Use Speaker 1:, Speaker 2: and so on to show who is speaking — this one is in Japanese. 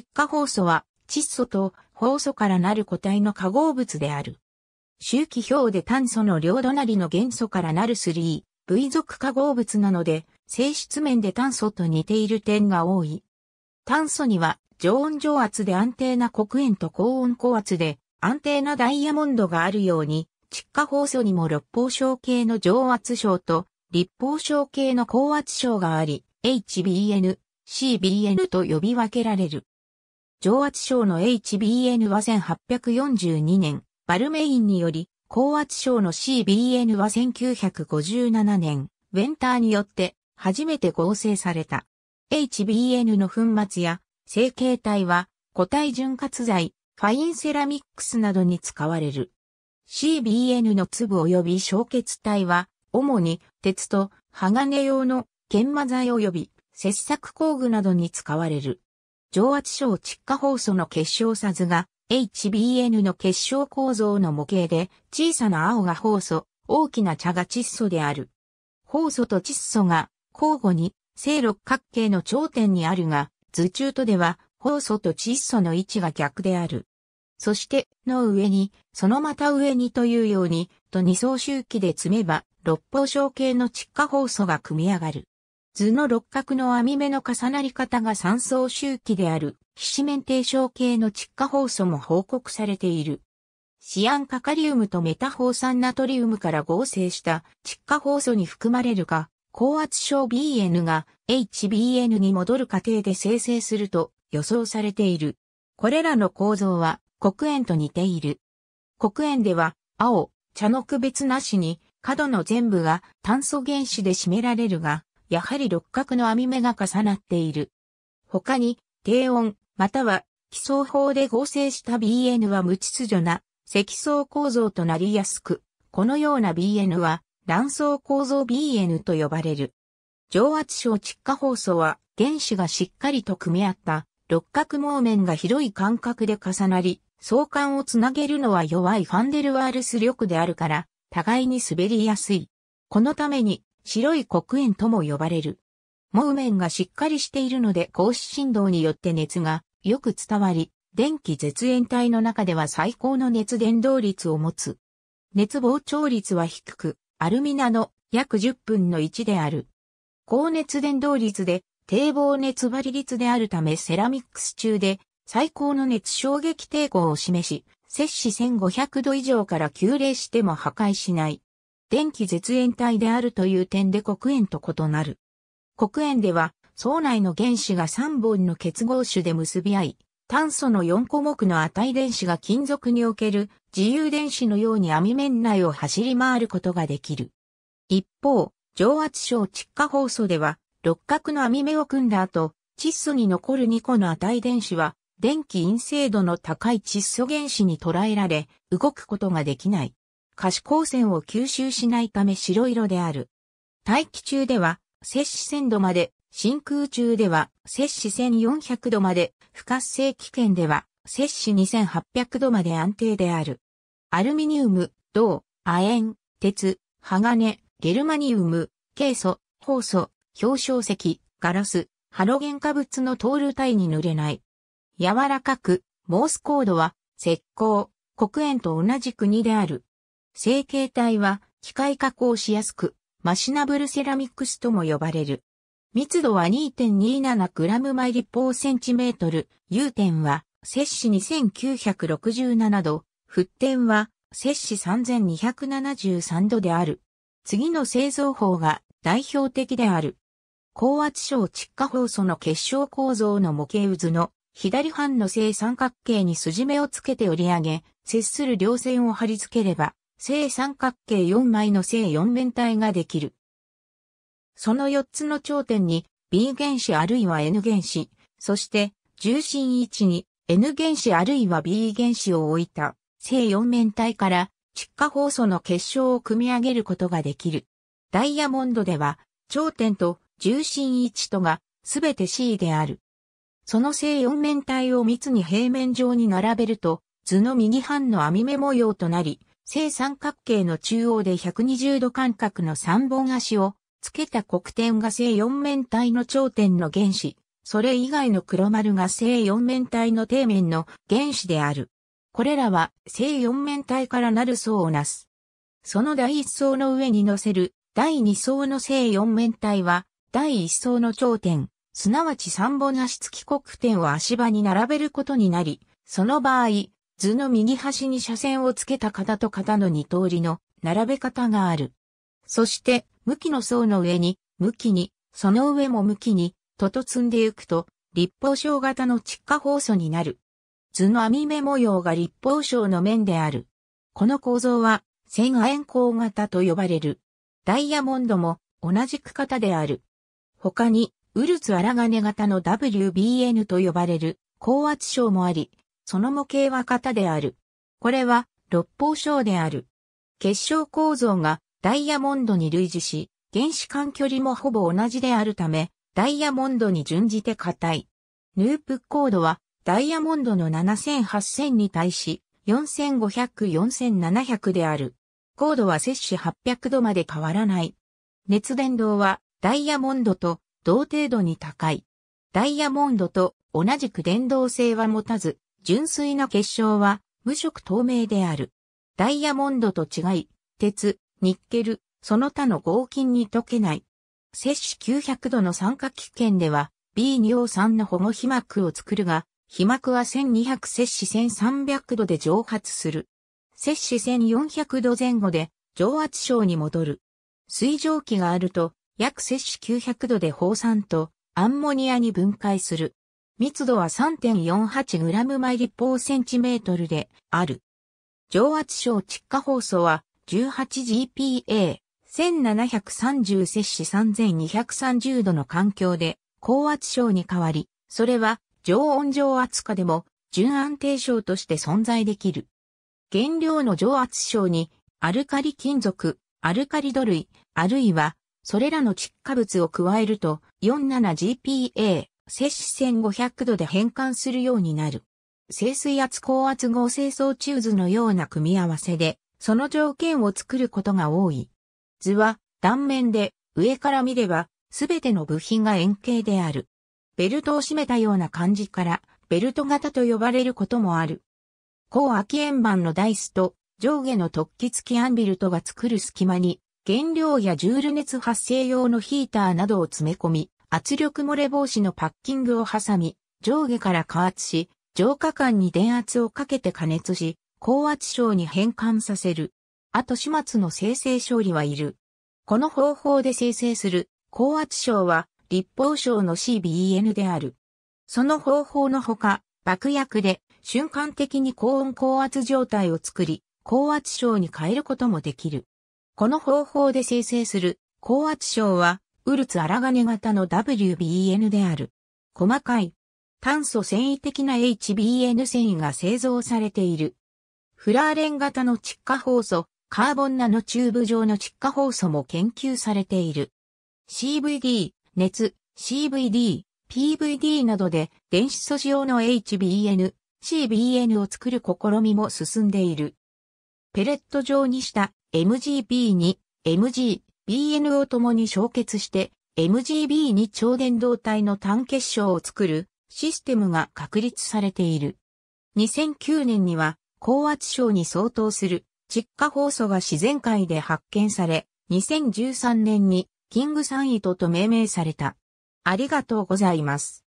Speaker 1: 窒化放素は窒素と酵素からなる個体の化合物である。周期表で炭素の両隣の元素からなる 3V 属化合物なので、性質面で炭素と似ている点が多い。炭素には常温常圧で安定な黒煙と高温高圧で安定なダイヤモンドがあるように、窒化放素にも六方症系の常圧症と立方症系の高圧症があり、HBN、CBN と呼び分けられる。上圧症の HBN は1842年、バルメインにより、高圧症の CBN は1957年、ウェンターによって初めて合成された。HBN の粉末や成形体は固体潤滑剤、ファインセラミックスなどに使われる。CBN の粒及び消結体は、主に鉄と鋼用の研磨剤及び切削工具などに使われる。上圧症窒化放素の結晶さずが、HBN の結晶構造の模型で、小さな青が放素、大きな茶が窒素である。放素と窒素が、交互に、正六角形の頂点にあるが、図中とでは、放素と窒素の位置が逆である。そして、の上に、そのまた上にというように、と二層周期で積めば、六方小形の窒化放素が組み上がる。図の六角の網目の重なり方が三層周期である、皮脂面定小系の窒化放素も報告されている。シアンカカリウムとメタホ酸ナトリウムから合成した窒化放素に含まれるが、高圧症 BN が HBN に戻る過程で生成すると予想されている。これらの構造は黒煙と似ている。黒煙では青、茶の区別なしに角の全部が炭素原子で占められるが、やはり六角の網目が重なっている。他に、低温、または、基層法で合成した BN は無秩序な、積層構造となりやすく、このような BN は、卵巣構造 BN と呼ばれる。上圧症窒化放送は、原子がしっかりと組み合った六角網面が広い間隔で重なり、相関をつなげるのは弱いファンデルワールス力であるから、互いに滑りやすい。このために白い黒煙とも呼ばれる。モ面メンがしっかりしているので格子振動によって熱がよく伝わり、電気絶縁体の中では最高の熱伝導率を持つ。熱膨張率は低く、アルミナの約10分の1である。高熱伝導率で低膨熱張り率であるためセラミックス中で最高の熱衝撃抵抗を示し、摂氏1500度以上から急冷しても破壊しない。電気絶縁体であるという点で黒鉛と異なる。黒鉛では、層内の原子が3本の結合種で結び合い、炭素の4項目の値電子が金属における自由電子のように網面内を走り回ることができる。一方、上圧症窒化放素では、六角の網目を組んだ後、窒素に残る2個の値電子は、電気陰性度の高い窒素原子に捉えられ、動くことができない。可視光線を吸収しないため白色である。大気中では、摂氏1000度まで、真空中では、摂氏1400度まで、不活性危険では、摂氏2800度まで安定である。アルミニウム、銅、亜鉛、鉄、鋼、ゲルマニウム、ケイ素、ホウ素、表彰石、ガラス、ハロゲン化物のトール体に塗れない。柔らかく、モースコードは、石膏、黒鉛と同じ国である。成形体は機械加工しやすく、マシナブルセラミックスとも呼ばれる。密度は 2.27g 毎立方センチメートル、融点は摂氏2967度、沸点は摂氏3273度である。次の製造法が代表的である。高圧小窒化放送の結晶構造の模型渦の左半の正三角形に筋目をつけて折り上げ、接する両線を貼り付ければ、正三角形4枚の正四面体ができる。その4つの頂点に B 原子あるいは N 原子、そして重心位置に N 原子あるいは B 原子を置いた正四面体から窒化放素の結晶を組み上げることができる。ダイヤモンドでは頂点と重心位置とがすべて C である。その正四面体を密に平面上に並べると図の右半の網目模様となり、正三角形の中央で120度間隔の三本足をつけた黒点が正四面体の頂点の原子、それ以外の黒丸が正四面体の底面の原子である。これらは正四面体からなる層をなす。その第一層の上に乗せる第二層の正四面体は第一層の頂点、すなわち三本足付き黒点を足場に並べることになり、その場合、図の右端に斜線をつけた型と型の二通りの並べ方がある。そして、向きの層の上に、向きに、その上も向きに、とと積んでいくと、立方章型の窒化放素になる。図の網目模様が立方章の面である。この構造は、線鉛光型と呼ばれる。ダイヤモンドも同じく型である。他に、ウルツ荒金型の WBN と呼ばれる高圧症もあり、その模型は型である。これは、六方章である。結晶構造がダイヤモンドに類似し、原子間距離もほぼ同じであるため、ダイヤモンドに準じて硬い。ヌープコードは、ダイヤモンドの7000-8000に対し、4500-4700である。コードは摂氏800度まで変わらない。熱伝導は、ダイヤモンドと同程度に高い。ダイヤモンドと同じく伝導性は持たず、純粋な結晶は無色透明である。ダイヤモンドと違い、鉄、ニッケル、その他の合金に溶けない。摂氏900度の酸化危険では B2O3 の保護皮膜を作るが、皮膜は1200摂氏1300度で蒸発する。摂氏1400度前後で蒸圧症に戻る。水蒸気があると約摂氏900度で放酸とアンモニアに分解する。密度は 3.48g 毎立方センチメートルである。上圧症窒化放送は 18GPA、1730摂氏3230度の環境で高圧症に変わり、それは常温上圧下でも純安定症として存在できる。原料の上圧症にアルカリ金属、アルカリ土類、あるいはそれらの窒化物を加えると 47GPA、摂氏1500度で変換するようになる。清水圧高圧合成層置図のような組み合わせで、その条件を作ることが多い。図は断面で上から見れば、すべての部品が円形である。ベルトを締めたような感じから、ベルト型と呼ばれることもある。高空き円盤のダイスと上下の突起付きアンビルトが作る隙間に、原料やジュール熱発生用のヒーターなどを詰め込み、圧力漏れ防止のパッキングを挟み、上下から加圧し、浄化管に電圧をかけて加熱し、高圧症に変換させる。後始末の生成勝利はいる。この方法で生成する高圧症は立方症の CBN である。その方法のほか、爆薬で瞬間的に高温高圧状態を作り、高圧症に変えることもできる。この方法で生成する高圧症はウルツ荒金型の WBN である。細かい、炭素繊維的な HBN 繊維が製造されている。フラーレン型の窒化放素、カーボンナノチューブ状の窒化放素も研究されている。CVD、熱、CVD、PVD などで電子素子用の HBN、CBN を作る試みも進んでいる。ペレット状にした MGP に MG、BNO ともに消結して MGB2 超電導体の単結晶を作るシステムが確立されている。2009年には高圧症に相当する窒化放素が自然界で発見され、2013年にキングサンイトと命名された。ありがとうございます。